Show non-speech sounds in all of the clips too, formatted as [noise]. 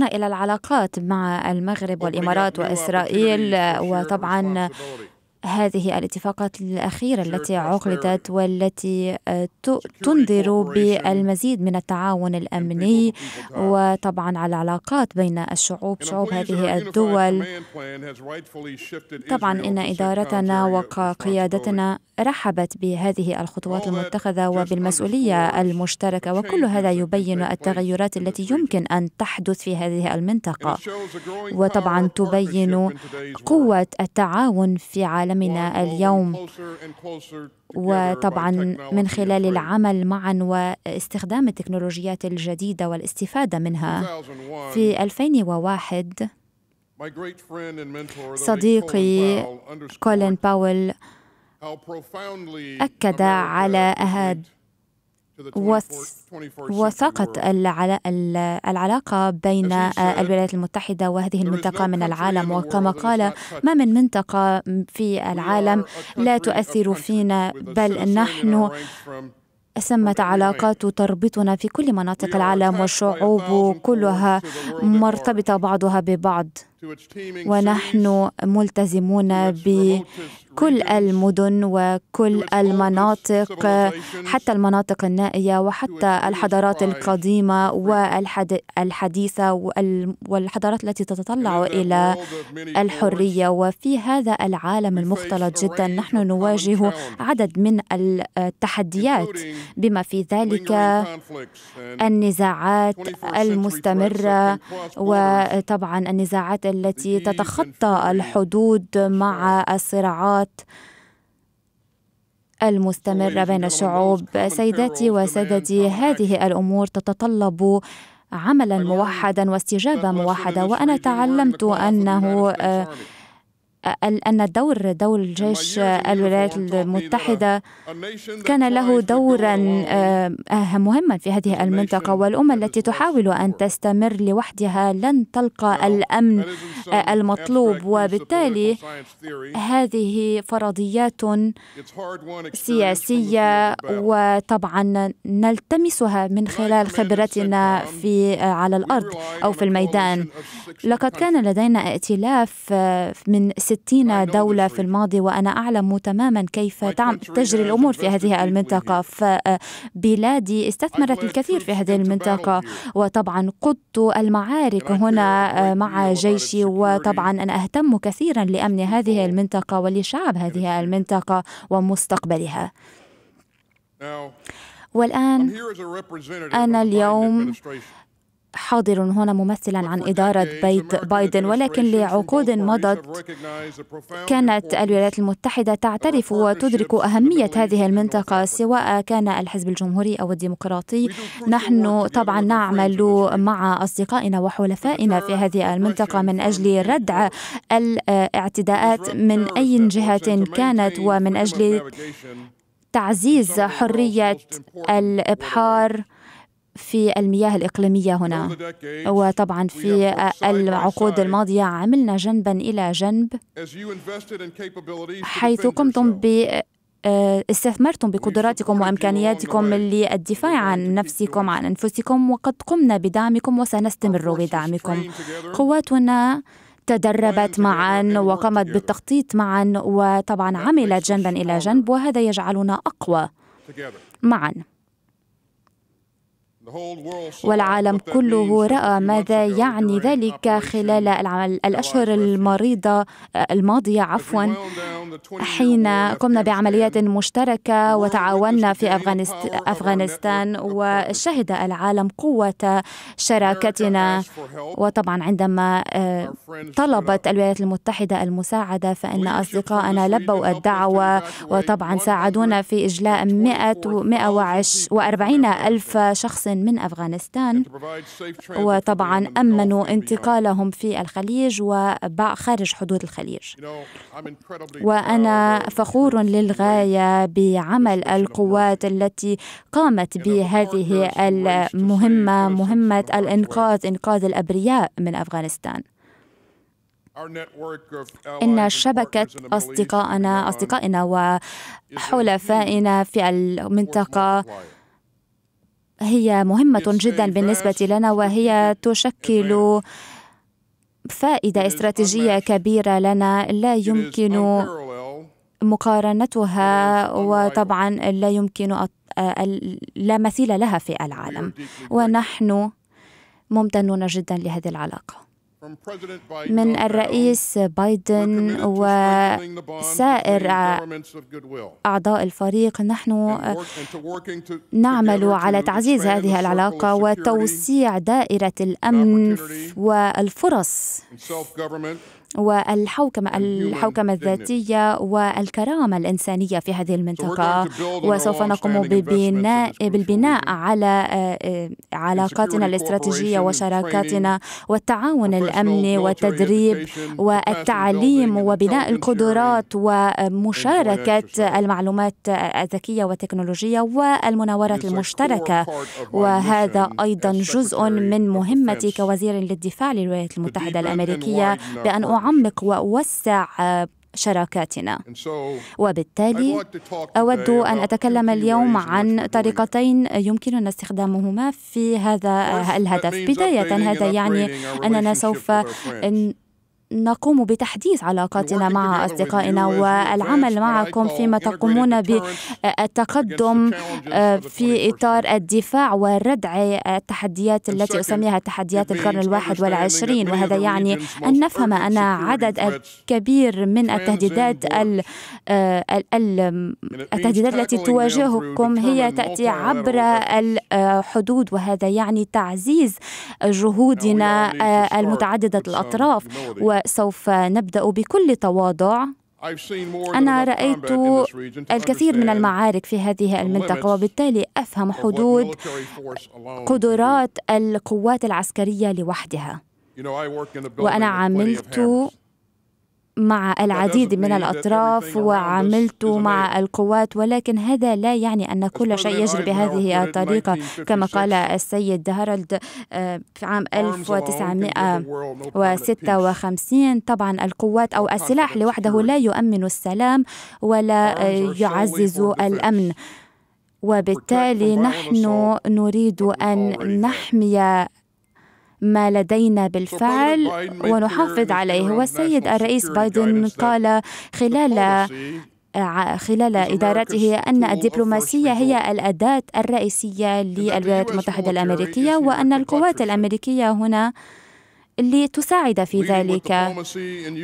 توجهنا إلى العلاقات مع المغرب والإمارات وإسرائيل وطبعا هذه الاتفاقات الأخيرة التي عقدت والتي آه، تنذر بالمزيد من التعاون الأمني وطبعا على العلاقات بين الشعوب شعوب هذه الدول طبعا إن إدارتنا وقيادتنا رحبت بهذه الخطوات المتخذة وبالمسؤولية المشتركة وكل هذا يبين التغيرات التي يمكن أن تحدث في هذه المنطقة وطبعا تبين قوة التعاون في عالم عالمنا اليوم وطبعا من خلال العمل معا واستخدام التكنولوجيات الجديده والاستفاده منها في 2001 صديقي كولين باول اكد على وثقت العلاقة بين آه، الولايات المتحدة وهذه المنطقة من العالم وكما قال ما من منطقة في العالم لا تؤثر فينا بل نحن ثمة علاقات تربطنا في كل مناطق العالم والشعوب كلها مرتبطة بعضها ببعض ونحن ملتزمون بكل المدن وكل المناطق حتى المناطق النائيه وحتى الحضارات القديمه والحديثه والحضارات التي تتطلع الى الحريه وفي هذا العالم المختلط جدا نحن نواجه عدد من التحديات بما في ذلك النزاعات المستمره وطبعا النزاعات التي تتخطى الحدود مع الصراعات المستمرة بين الشعوب سيداتي وسادتي هذه الأمور تتطلب عملا موحدا واستجابة موحدة وأنا تعلمت أنه آه أن دور دور الجيش الولايات المتحدة كان له دورا آه، مهما في هذه المنطقة والأمة التي تحاول أن تستمر لوحدها لن تلقى الأمن آه، المطلوب وبالتالي هذه فرضيات سياسية وطبعا نلتمسها من خلال خبرتنا في آه، على الأرض أو في الميدان لقد كان لدينا ائتلاف من 60 دولة في الماضي وأنا أعلم تماما كيف تجري الأمور في هذه المنطقة فبلادي استثمرت الكثير في هذه المنطقة وطبعا قدت المعارك هنا مع جيشي وطبعا أنا أهتم كثيرا لأمن هذه المنطقة ولشعب هذه المنطقة ومستقبلها والآن أنا اليوم حاضر هنا ممثلا عن إدارة بيت بايدن ولكن لعقود مضت كانت الولايات المتحدة تعترف وتدرك أهمية هذه المنطقة سواء كان الحزب الجمهوري أو الديمقراطي نحن طبعا نعمل مع أصدقائنا وحلفائنا في هذه المنطقة من أجل ردع الاعتداءات من أي جهة كانت ومن أجل تعزيز حرية الإبحار في المياه الإقليمية هنا وطبعا في العقود الماضية عملنا جنبا إلى جنب حيث قمتم ب آه، استثمرتم بقدراتكم وامكانياتكم للدفاع عن نفسكم عن انفسكم وقد قمنا بدعمكم وسنستمر بدعمكم قواتنا تدربت معا وقامت بالتخطيط معا وطبعا عملت جنبا الى جنب وهذا يجعلنا اقوى معا والعالم كله رأى ماذا يعني ذلك خلال الأشهر المريضة الماضية عفوا حين قمنا بعمليات مشتركة وتعاوننا في أفغانستان وشهد العالم قوة شراكتنا وطبعا عندما آه، طلبت الولايات المتحدة المساعدة فإن أصدقائنا لبوا الدعوة وطبعا ساعدونا في إجلاء 140 ألف شخص من أفغانستان وطبعا أمنوا انتقالهم في الخليج وخارج حدود الخليج وأنا فخور للغاية بعمل القوات التي قامت بهذه المهمة مهمة الإنقاذ إنقاذ الأبرياء من أفغانستان إن شبكة أصدقائنا أصدقائنا وحلفائنا في المنطقة هي مهمة جدا بالنسبة لنا وهي تشكل فائدة استراتيجية كبيرة لنا لا يمكن مقارنتها وطبعا لا يمكن لا مثيل لها في العالم ونحن ممتنون جدا لهذه العلاقه من الرئيس بايدن وسائر أعضاء الفريق نحن نعمل على تعزيز هذه العلاقة وتوسيع دائرة الأمن والفرص والحوكمة الحوكمة الذاتية والكرامة الإنسانية في هذه المنطقة وسوف نقوم ببناء بالبناء على آه، آه، علاقاتنا الاستراتيجية وشراكاتنا والتعاون الأمني والتدريب والتعليم وبناء القدرات ومشاركة المعلومات الذكية والتكنولوجية والمناورات المشتركة وهذا أيضا جزء من مهمتي كوزير للدفاع للولايات المتحدة الأمريكية بأن نعمق وأوسع شراكاتنا وبالتالي أود أن أتكلم اليوم عن طريقتين يمكننا استخدامهما في هذا الهدف بداية هذا يعني أننا سوف نقوم بتحديث علاقاتنا مع أصدقائنا والعمل معكم فيما تقومون بالتقدم آه، في إطار الدفاع وردع التحديات التي أسميها تحديات القرن الواحد والعشرين وهذا يعني أن نفهم أن عدد كبير من التهديدات آه، التهديدات التي تواجهكم هي تأتي عبر الحدود وهذا يعني تعزيز جهودنا آه، المتعددة الأطراف و وسوف نبدأ بكل تواضع أنا رأيت الكثير من المعارك في هذه المنطقة وبالتالي أفهم حدود قدرات القوات العسكرية لوحدها وأنا عملت مع العديد من الأطراف وعملت مع القوات ولكن هذا لا يعني أن كل شيء يجري بهذه الطريقة كما قال السيد هارلد في آه، عام 1956 طبعا القوات أو السلاح لوحده لا يؤمن السلام ولا يعزز الأمن وبالتالي نحن نريد أن نحمي ما لدينا بالفعل ونحافظ عليه والسيد الرئيس بايدن قال خلال خلال إدارته أن الدبلوماسية هي الأداة الرئيسية للولايات المتحدة الأمريكية وأن القوات الأمريكية هنا لتساعد في ذلك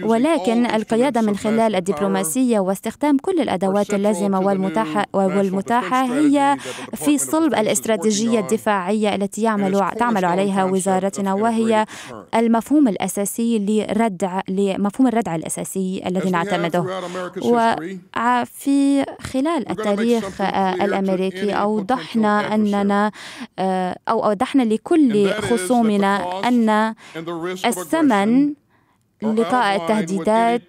ولكن القيادة من خلال الدبلوماسية واستخدام كل الأدوات اللازمة والمتاحة, والمتاحة هي في صلب الاستراتيجية الدفاعية التي يعمل تعمل عليها وزارتنا وهي المفهوم الأساسي لردع لمفهوم الردع الأساسي الذي نعتمده وفي خلال التاريخ الأمريكي أوضحنا أننا آه، أو أوضحنا لكل خصومنا أن الثمن لقاء التهديدات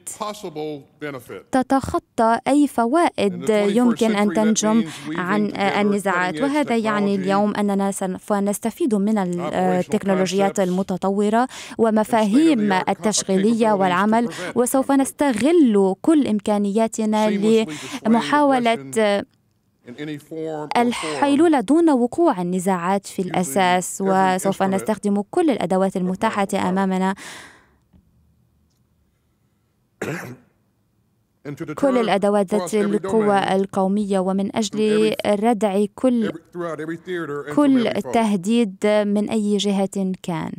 تتخطى أي فوائد يمكن أن تنجم عن النزاعات وهذا يعني اليوم أننا سوف نستفيد من آه، التكنولوجيات المتطورة ومفاهيم التشغيلية والعمل وسوف نستغل كل إمكانياتنا لمحاولة الحيلولة دون وقوع النزاعات في الأساس وسوف نستخدم كل الأدوات المتاحة [coughs] أمامنا [coughs] [coughs] كل الأدوات ذات القوة القومية ومن أجل ردع كل كل تهديد من أي جهة كان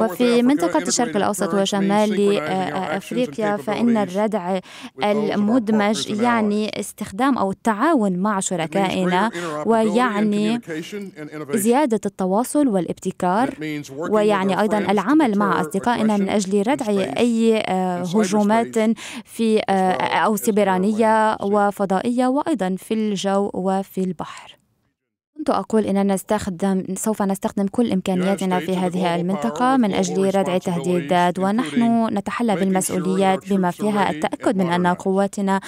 وفي منطقة الشرق الأوسط وشمال آه، أفريقيا فإن الردع المدمج يعني استخدام أو التعاون مع شركائنا ويعني زيادة التواصل والابتكار ويعني أيضا العمل مع أصدقائنا من أجل ردع أي آه، هجومات في آه، أو سبرانية وفضائية وأيضا في الجو وفي البحر كنت أقول إننا نستخدم سوف نستخدم كل إمكانياتنا في هذه المنطقة من أجل ردع التهديدات ونحن نتحلى بالمسؤوليات بما فيها التأكد من أن قواتنا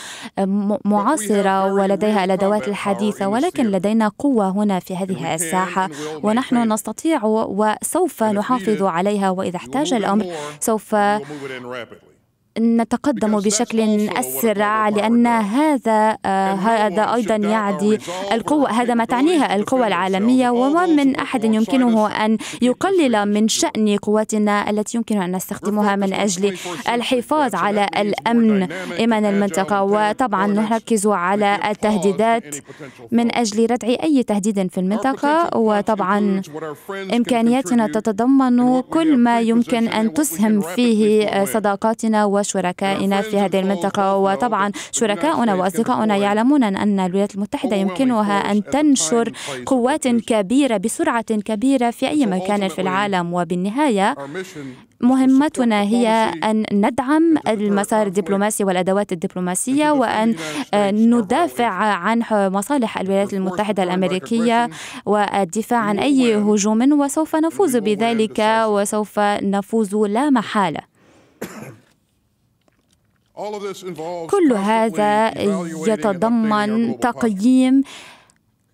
معاصرة ولديها الأدوات الحديثة ولكن لدينا قوة هنا في هذه الساحة ونحن نستطيع وسوف نحافظ عليها وإذا احتاج الأمر سوف نتقدم بشكل اسرع لان هذا آه، هذا ايضا يعني القوه هذا ما تعنيها القوى العالميه وما من احد يمكنه ان يقلل من شان قواتنا التي يمكن ان نستخدمها من اجل الحفاظ على الامن ايمان المنطقه وطبعا نركز على التهديدات من اجل ردع اي تهديد في المنطقه وطبعا امكانياتنا تتضمن كل ما يمكن ان تسهم فيه آه، صداقاتنا و وشركائنا في هذه المنطقة وطبعا شركاؤنا وأصدقاؤنا يعلمون أن الولايات المتحدة يمكنها أن تنشر قوات كبيرة بسرعة كبيرة في أي مكان في العالم وبالنهاية مهمتنا هي أن ندعم المسار الدبلوماسي والأدوات الدبلوماسية وأن ندافع عن مصالح الولايات المتحدة الأمريكية والدفاع عن أي هجوم وسوف نفوز بذلك وسوف نفوز لا محالة كل هذا يتضمن تقييم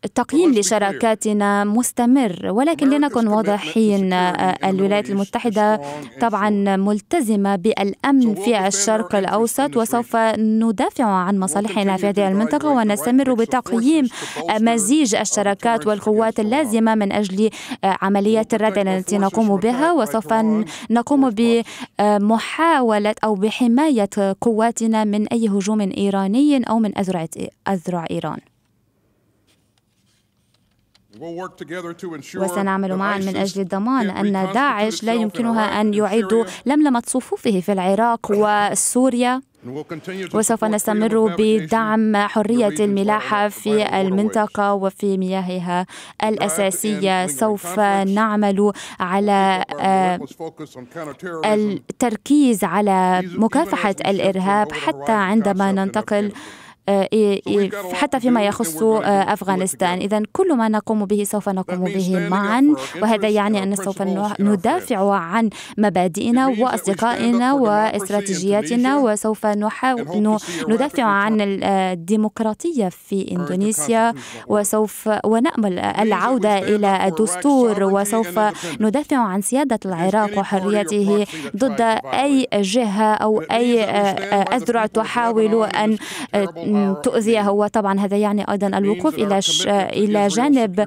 التقييم لشراكاتنا مستمر ولكن لنكن واضحين آه، الولايات المتحدة طبعا ملتزمة بالأمن في الشرق الأوسط وسوف ندافع عن مصالحنا في هذه المنطقة ونستمر بتقييم آه، مزيج آه، الشراكات والقوات اللازمة من أجل عمليات الردع التي نقوم بها وسوف نقوم بمحاولة أو بحماية قواتنا من أي هجوم إيراني أو من أذرع إيران وسنعمل معا من أجل الضمان أن داعش لا يمكنها أن يعيد لملمة صفوفه في العراق [coughs] وسوريا وسوف نستمر بدعم حرية الملاحة في المنطقة وفي مياهها الأساسية سوف نعمل على آه، التركيز على مكافحة الإرهاب حتى عندما ننتقل آه، حتى فيما يخص آه، أفغانستان إذا كل ما نقوم به سوف نقوم به معا وهذا يعني أن سوف ندافع عن مبادئنا وأصدقائنا واستراتيجياتنا وسوف ندافع عن الديمقراطية في إندونيسيا وسوف ونأمل العودة إلى الدستور وسوف ندافع عن سيادة العراق وحريته ضد أي جهة أو أي آه، أذرع تحاول أن أن تؤذيه وطبعا هذا يعني أيضا الوقوف إلى إلى جانب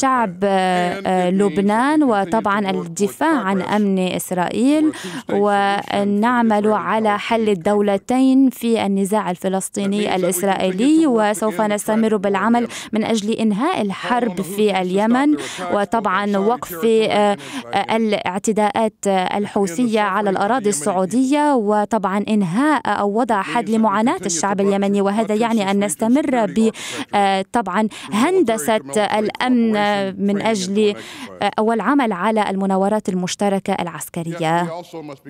شعب آه، لبنان وطبعا الدفاع عن أمن إسرائيل ونعمل على حل الدولتين في النزاع الفلسطيني الإسرائيلي وسوف نستمر بالعمل من أجل إنهاء الحرب في اليمن وطبعا وقف آه، الاعتداءات الحوثية على الأراضي السعودية وطبعا إنهاء أو وضع حد لمعاناة الشعب اليمني وهذا يعني أن نستمر آه، طبعا هندسة الأمن من أجل آه، والعمل على المناورات المشتركة العسكرية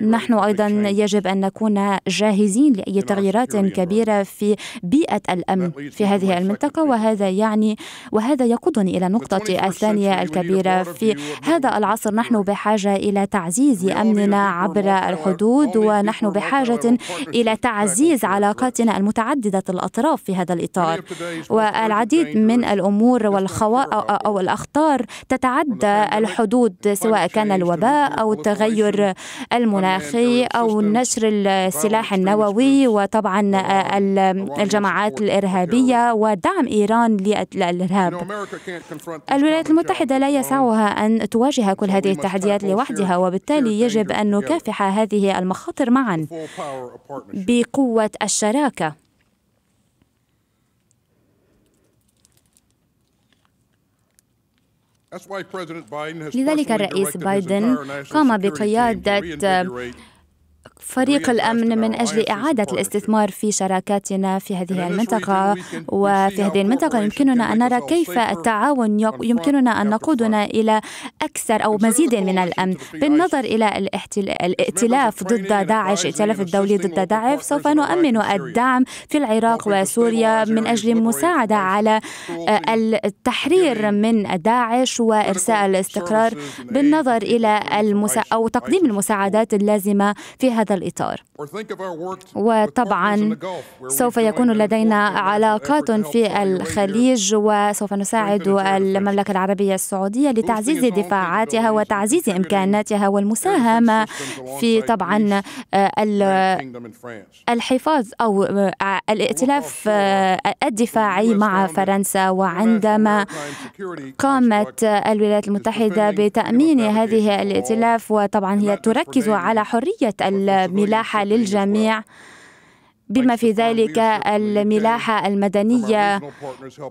نحن أيضا يجب أن نكون جاهزين لأي تغييرات كبيرة في بيئة الأمن في هذه المنطقة وهذا يعني وهذا يقودني إلى نقطة الثانية الكبيرة في هذا العصر نحن بحاجة إلى تعزيز أمننا عبر الحدود ونحن بحاجة إلى تعزيز علاقاتنا المتعددة الأطراف في هذا الإطار والعديد من نعم. الأمور والخوا أو الأخطار تتعدى الحدود سواء كان الوباء أو التغير المناخي أو نشر السلاح النووي وطبعا الجماعات الإرهابية ودعم إيران للإرهاب الولايات المتحدة لا يسعها أن تواجه كل هذه التحديات لوحدها وبالتالي يجب أن نكافح هذه المخاطر معا بقوة الشراكة لذلك الرئيس بايدن قام بقيادة فريق الأمن من أجل إعادة الاستثمار في شراكاتنا في هذه المنطقة وفي هذه المنطقة يمكننا أن نرى كيف التعاون يمكننا أن نقودنا إلى أكثر أو مزيد من الأمن بالنظر إلى الائتلاف ضد داعش الائتلاف الدولي ضد داعش سوف نؤمن الدعم في العراق وسوريا من أجل المساعدة على التحرير من داعش وإرساء الاستقرار بالنظر إلى المسا... أو تقديم المساعدات اللازمة في هذا الإطار وطبعا سوف يكون لدينا علاقات في الخليج وسوف نساعد المملكة العربية السعودية لتعزيز دفاعاتها وتعزيز إمكاناتها والمساهمة في طبعا آه، الحفاظ أو آه، الائتلاف آه، الدفاعي مع فرنسا وعندما قامت الولايات المتحدة بتأمين هذه الائتلاف وطبعا هي تركز على حرية الملاحة للجميع بما في ذلك الملاحة المدنية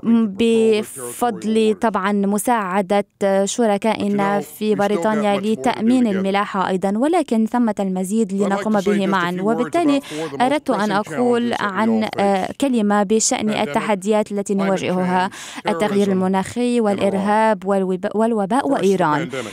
بفضل طبعا مساعدة شركائنا في بريطانيا لتأمين الملاحة أيضا ولكن ثمة المزيد لنقوم به معا وبالتالي أردت أن أقول عن كلمة بشأن التحديات التي نواجهها التغيير المناخي والإرهاب والوباء وإيران